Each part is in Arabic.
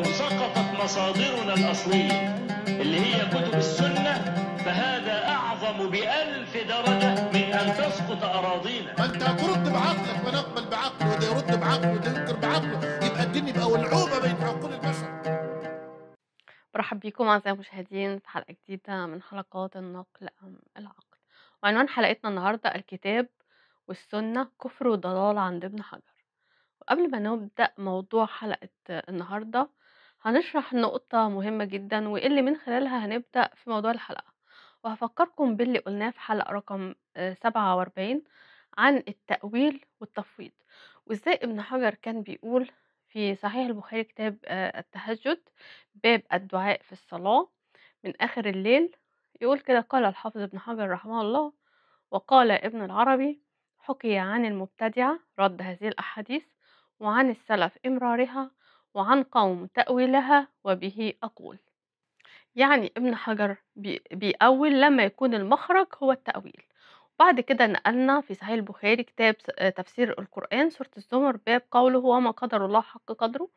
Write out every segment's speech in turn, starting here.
لو سقطت مصادرنا الأصلية اللي هي كتب السنة فهذا أعظم بألف درجة من أن تسقط أراضينا أنت هترد بعقلك ونقبل بعقله وده يرد بعقله وده ينكر بعقله يبقى الدنيا يبقى ولعوبة بين عقول البشر مرحبا بكم أعزائي المشاهدين في حلقة جديدة من حلقات النقل أم العقل وعنوان حلقتنا النهاردة الكتاب والسنة كفر وضلال عند ابن حجر وقبل ما نبدأ موضوع حلقة النهاردة هنشرح نقطة مهمة جدا واللي من خلالها هنبدأ في موضوع الحلقة وهفكركم باللي قلناه في حلقة رقم 47 آه، عن التأويل والتفويض وازاي ابن حجر كان بيقول في صحيح البخاري كتاب آه، التهجد باب الدعاء في الصلاة من آخر الليل يقول كده قال الحافظ ابن حجر رحمه الله وقال ابن العربي حكي عن المبتدعة رد هذه الأحاديث وعن السلف إمرارها وعن قوم تأويلها وبه أقول يعني ابن حجر بيأول لما يكون المخرج هو التأويل بعد كده نقلنا في صحيح البخاري كتاب تفسير القرآن سورة الزمر باب قوله وما قدر الله حق قدره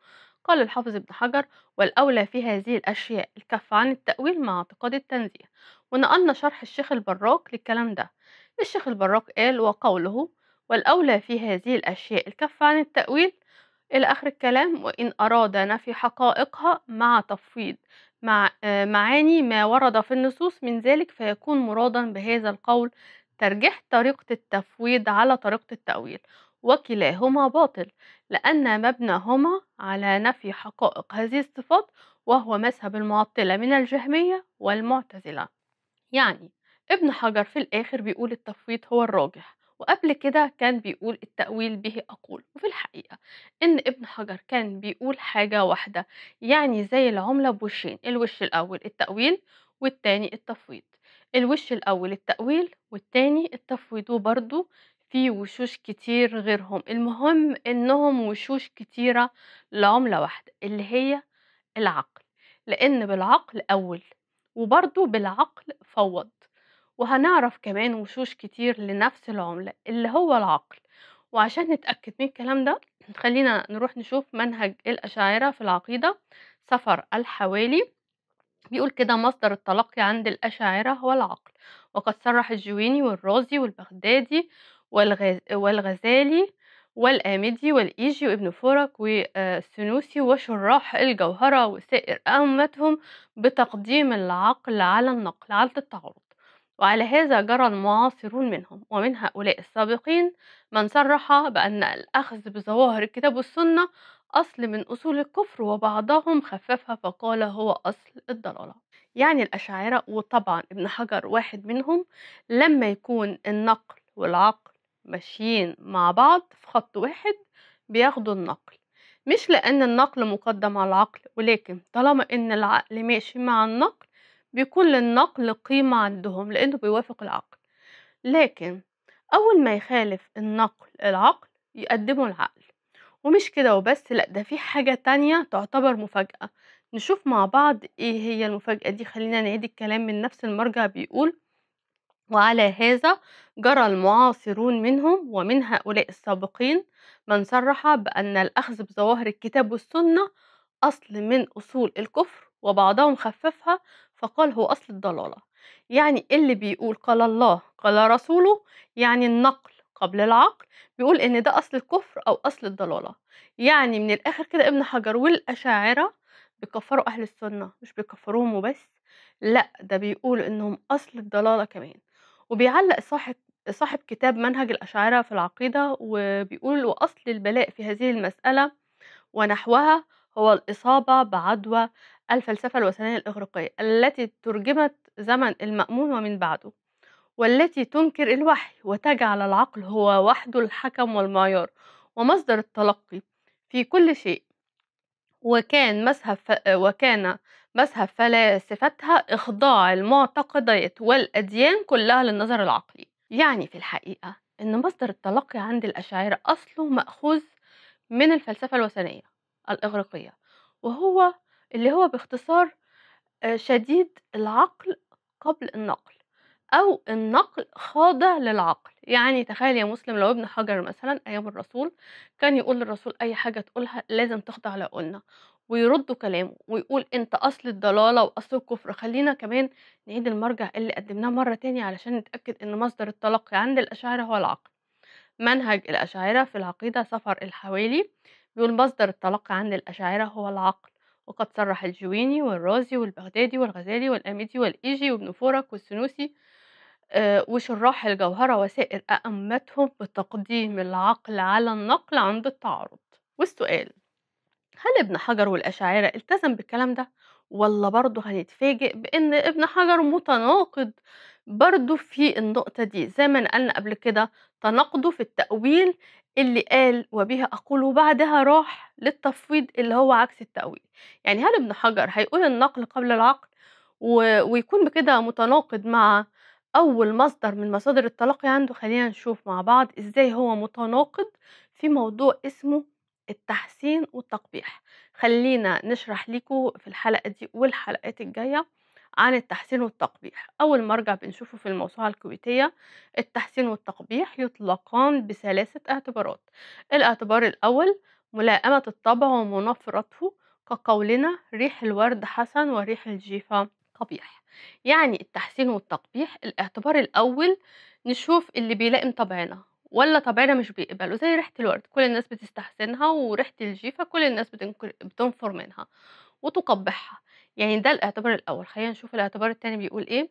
قال الحافظ ابن حجر والأولى في هذه الأشياء الكف عن التأويل مع اعتقاد التنزيه ونقلنا شرح الشيخ البراك للكلام ده الشيخ البراك قال وقوله والأولى في هذه الأشياء الكف عن التأويل إلى آخر الكلام وإن أراد نفي حقائقها مع تفويض مع آه، معاني ما ورد في النصوص من ذلك فيكون مرادا بهذا القول ترجيح طريقة التفويض على طريقة التأويل وكلاهما باطل لأن مبناهما على نفي حقائق هذه الصفات وهو مذهب المعطلة من الجهمية والمعتزلة يعني ابن حجر في الآخر بيقول التفويض هو الراجح وقبل كده كان بيقول التأويل به أقول وفي الحقيقة إن ابن حجر كان بيقول حاجة واحدة يعني زي العملة بوشين الوش الأول التأويل والتاني التفويض الوش الأول التأويل والتاني التفويض وبرضو في وشوش كتير غيرهم المهم إنهم وشوش كتيرة لعملة واحدة اللي هي العقل لأن بالعقل أول وبرضو بالعقل فوض وهنعرف كمان وشوش كتير لنفس العملة اللي هو العقل وعشان نتأكد من الكلام ده خلينا نروح نشوف منهج الأشاعرة في العقيدة سفر الحوالي بيقول كده مصدر التلقي عند الأشاعرة هو العقل وقد صرح الجويني والرازي والبغدادي والغزالي والآمدي والإيجي وابن فرك والسنوسي وشراح الجوهرة وسائر أمتهم بتقديم العقل على النقل على التعرض وعلى هذا جرى المعاصرون منهم ومن هؤلاء السابقين من صرح بأن الأخذ بظواهر الكتاب والسنة أصل من أصول الكفر وبعضهم خففها فقال هو أصل الضلالة يعني الأشاعرة وطبعا ابن حجر واحد منهم لما يكون النقل والعقل ماشيين مع بعض في خط واحد بياخدوا النقل مش لأن النقل مقدم على العقل ولكن طالما إن العقل ماشي مع النقل بيكون للنقل قيمة عندهم لأنه بيوافق العقل لكن أول ما يخالف النقل العقل يقدمه العقل ومش كده وبس لأ ده في حاجة تانية تعتبر مفاجأة نشوف مع بعض ايه هي المفاجأة دي خلينا نعيد الكلام من نفس المرجع بيقول وعلى هذا جرى المعاصرون منهم ومن هؤلاء السابقين من صرح بأن الأخذ بظواهر الكتاب والسنة أصل من أصول الكفر وبعضهم خففها فقال هو أصل الضلالة يعني اللي بيقول قال الله قال رسوله يعني النقل قبل العقل بيقول ان ده اصل الكفر او اصل الضلاله يعني من الاخر كده ابن حجر والاشاعره بيكفروا اهل السنه مش بيكفروهم وبس لا ده بيقول انهم اصل الضلاله كمان وبيعلق صاحب صاحب كتاب منهج الاشاعره في العقيده وبيقول واصل البلاء في هذه المساله ونحوها هو الاصابه بعدوى الفلسفة الوثنية الإغريقية التي ترجمت زمن المأمون ومن بعده والتي تنكر الوحي وتجعل العقل هو وحده الحكم والمعيار ومصدر التلقي في كل شيء وكان مذهب ف... وكان مذهب فلاسفتها إخضاع المعتقدات والأديان كلها للنظر العقلي يعني في الحقيقة إن مصدر التلقي عند الأشاعرة أصله مأخوذ من الفلسفة الوثنية الإغريقية وهو اللي هو باختصار آه، شديد العقل قبل النقل أو النقل خاضع للعقل يعني تخيل يا مسلم لو ابن حجر مثلا أيام الرسول كان يقول للرسول أي حاجة تقولها لازم تخضع لقولنا ويردوا كلامه ويقول انت اصل الضلاله واصل الكفر خلينا كمان نعيد المرجع اللي قدمناه مره تانية علشان نتاكد ان مصدر التلقي عند الاشاعره هو العقل منهج الاشاعره في العقيده سفر الحوالي بيقول مصدر التلقي عند الاشاعره هو العقل وقد صرح الجويني والرازي والبغدادي والغزالي والأميدي والإيجي وابن فورك والسنوسي آه، وشراح الجوهرة وسائر أئمتهم بتقديم العقل على النقل عند التعارض والسؤال هل ابن حجر والأشاعرة التزم بالكلام ده ولا برضو هنتفاجئ بأن ابن حجر متناقض برضو في النقطة دي زي ما نقلنا قبل كده تناقضه في التأويل اللي قال وبها أقول وبعدها راح للتفويض اللي هو عكس التأويل يعني هل ابن حجر هيقول النقل قبل العقل و... ويكون بكده متناقض مع أول مصدر من مصادر التلقي عنده خلينا نشوف مع بعض إزاي هو متناقض في موضوع اسمه التحسين والتقبيح خلينا نشرح لكم في الحلقة دي والحلقات الجاية عن التحسين والتقبيح أول مرجع بنشوفه في الموسوعة الكويتية التحسين والتقبيح يطلقان بثلاثة اعتبارات الاعتبار الأول ملائمة الطبع ومنفرته كقولنا ريح الورد حسن وريح الجيفة قبيح يعني التحسين والتقبيح الاعتبار الأول نشوف اللي بيلائم طبعنا ولا طبعنا مش بيقبله زي ريحة الورد كل الناس بتستحسنها وريحة الجيفة كل الناس بتنفر منها وتقبحها يعني ده الاعتبار الأول خلينا نشوف الاعتبار التاني بيقول إيه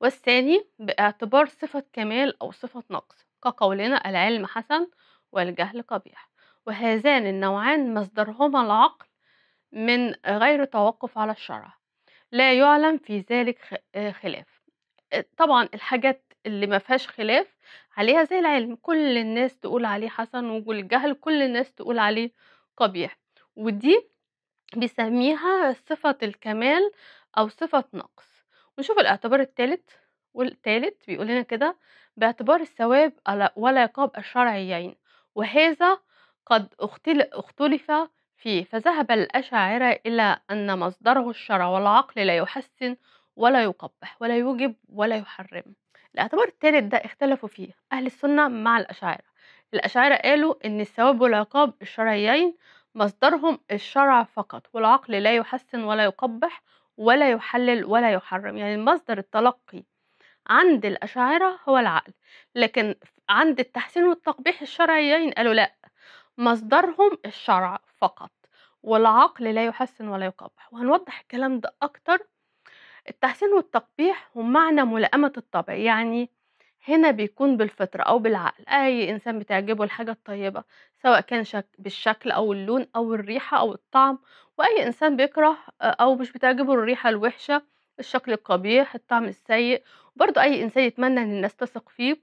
والثاني باعتبار صفة كمال أو صفة نقص كقولنا العلم حسن والجهل قبيح وهذان النوعان مصدرهما العقل من غير توقف على الشرع لا يعلم في ذلك آه، خلاف آه، طبعا الحاجات اللي ما فيهاش خلاف عليها زي العلم كل الناس تقول عليه حسن والجهل كل الناس تقول عليه قبيح ودي بيسميها صفة الكمال أو صفة نقص ونشوف الاعتبار الثالث والثالث بيقول لنا كده باعتبار الثواب والعقاب الشرعيين وهذا قد اختلف فيه فذهب الأشاعرة إلى أن مصدره الشرع والعقل لا يحسن ولا يقبح ولا يوجب ولا يحرم الاعتبار الثالث ده اختلفوا فيه أهل السنة مع الأشاعرة الأشاعرة قالوا إن الثواب والعقاب الشرعيين مصدرهم الشرع فقط والعقل لا يحسن ولا يقبح ولا يحلل ولا يحرم يعني المصدر التلقي عند الأشاعرة هو العقل لكن عند التحسين والتقبيح الشرعيين قالوا لا مصدرهم الشرع فقط والعقل لا يحسن ولا يقبح وهنوضح الكلام ده أكتر التحسين والتقبيح هم معنى ملائمة الطبع يعني هنا بيكون بالفطرة أو بالعقل أي إنسان بتعجبه الحاجة الطيبة سواء كان شك بالشكل أو اللون أو الريحة أو الطعم وأي إنسان بيكره آه، أو مش بتعجبه الريحة الوحشة الشكل القبيح الطعم السيء برضه أي إنسان يتمنى إن الناس تثق فيه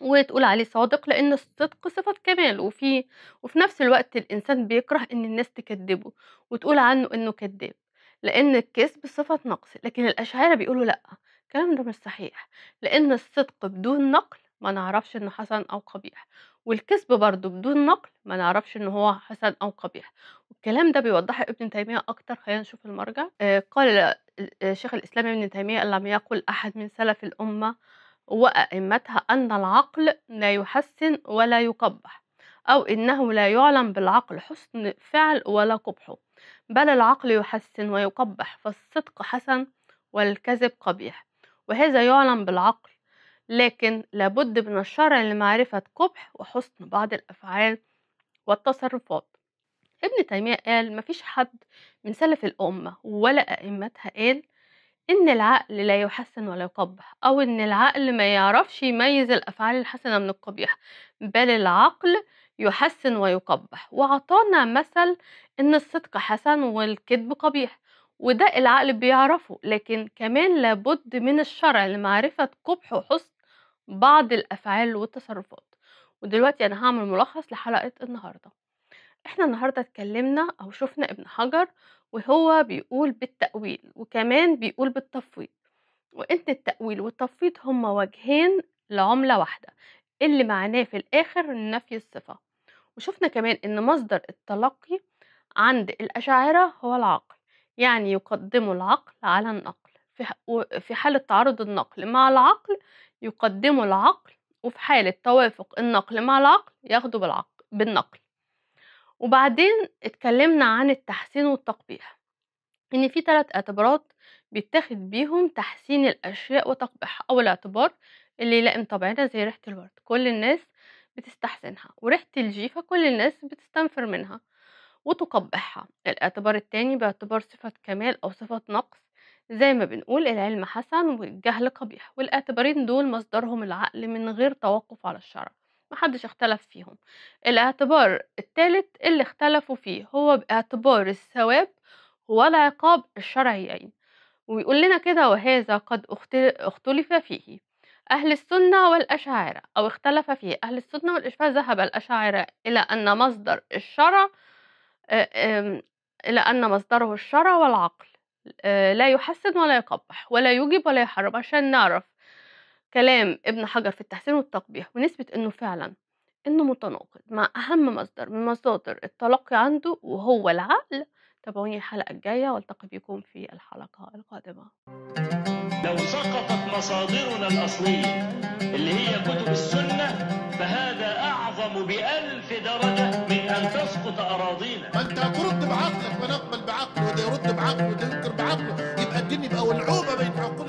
وتقول عليه صادق لان الصدق صفة كمال وفي وفي نفس الوقت الانسان بيكره ان الناس تكذبه وتقول عنه انه كذاب لان الكذب صفة نقص لكن الأشعار بيقولوا لا الكلام ده مش صحيح لأن الصدق بدون نقل ما نعرفش إنه حسن أو قبيح والكذب برضه بدون نقل ما نعرفش انه هو حسن أو قبيح والكلام ده بيوضح ابن تيمية أكتر خلينا نشوف المرجع آه قال آه، شيخ الإسلام ابن تيمية لم يقل أحد من سلف الأمة وأئمتها أن العقل لا يحسن ولا يقبح أو إنه لا يعلم بالعقل حسن فعل ولا قبحه بل العقل يحسن ويقبح فالصدق حسن والكذب قبيح وهذا يعلم بالعقل لكن لابد من الشرع لمعرفة قبح وحسن بعض الأفعال والتصرفات ابن تيمية قال مفيش حد من سلف الأمة ولا أئمتها قال إن العقل لا يحسن ولا يقبح أو إن العقل ما يعرفش يميز الأفعال الحسنة من القبيحة بل العقل يحسن ويقبح وعطانا مثل إن الصدق حسن والكذب قبيح وده العقل بيعرفه لكن كمان لابد من الشرع لمعرفة قبح وحسن بعض الأفعال والتصرفات ودلوقتي أنا هعمل ملخص لحلقة النهاردة احنا النهاردة اتكلمنا أو شفنا ابن حجر وهو بيقول بالتأويل وكمان بيقول بالتفويض وإن التأويل والتفويض هما وجهين لعملة واحدة اللي معناه في الآخر نفي الصفة وشفنا كمان إن مصدر التلقي عند الأشاعرة هو العقل يعني يقدم العقل على النقل في حالة تعارض النقل مع العقل يقدم العقل وفي حالة توافق النقل مع العقل ياخدوا بالعقل بالنقل وبعدين اتكلمنا عن التحسين والتقبيح ان في ثلاث اعتبارات بيتاخد بيهم تحسين الاشياء وتقبيحها اول اعتبار اللي يلائم طبعنا زي ريحه الورد كل الناس بتستحسنها وريحه الجيفه كل الناس بتستنفر منها وتقبحها الاعتبار الثاني باعتبار صفة كمال أو صفة نقص زي ما بنقول العلم حسن والجهل قبيح والاعتبارين دول مصدرهم العقل من غير توقف على الشرع محدش اختلف فيهم الاعتبار الثالث اللي اختلفوا فيه هو باعتبار الثواب والعقاب الشرعيين ويقول لنا كده وهذا قد اختلف فيه أهل السنة والأشاعرة أو اختلف فيه أهل السنة والأشاعرة ذهب الأشاعرة إلى أن مصدر الشرع آمم، لأن مصدره الشرع والعقل لا يحسن ولا يقبح ولا يوجب ولا يحرم عشان نعرف كلام ابن حجر في التحسين والتقبيح ونثبت انه فعلا انه متناقض مع اهم مصدر من مصادر التلقي عنده وهو العقل تابعوني الحلقة الجاية والتقي بكم في الحلقة القادمة لو سقطت مصادرنا الأصلية اللي هي كتب السنة فهذا أعظم بألف درجة من أن تسقط أراضينا أنت هترد بعقلك ونقبل بعقله وده يرد بعقله وده ينكر بعقله يبقى الدين يبقى ولعوبة بين حكومة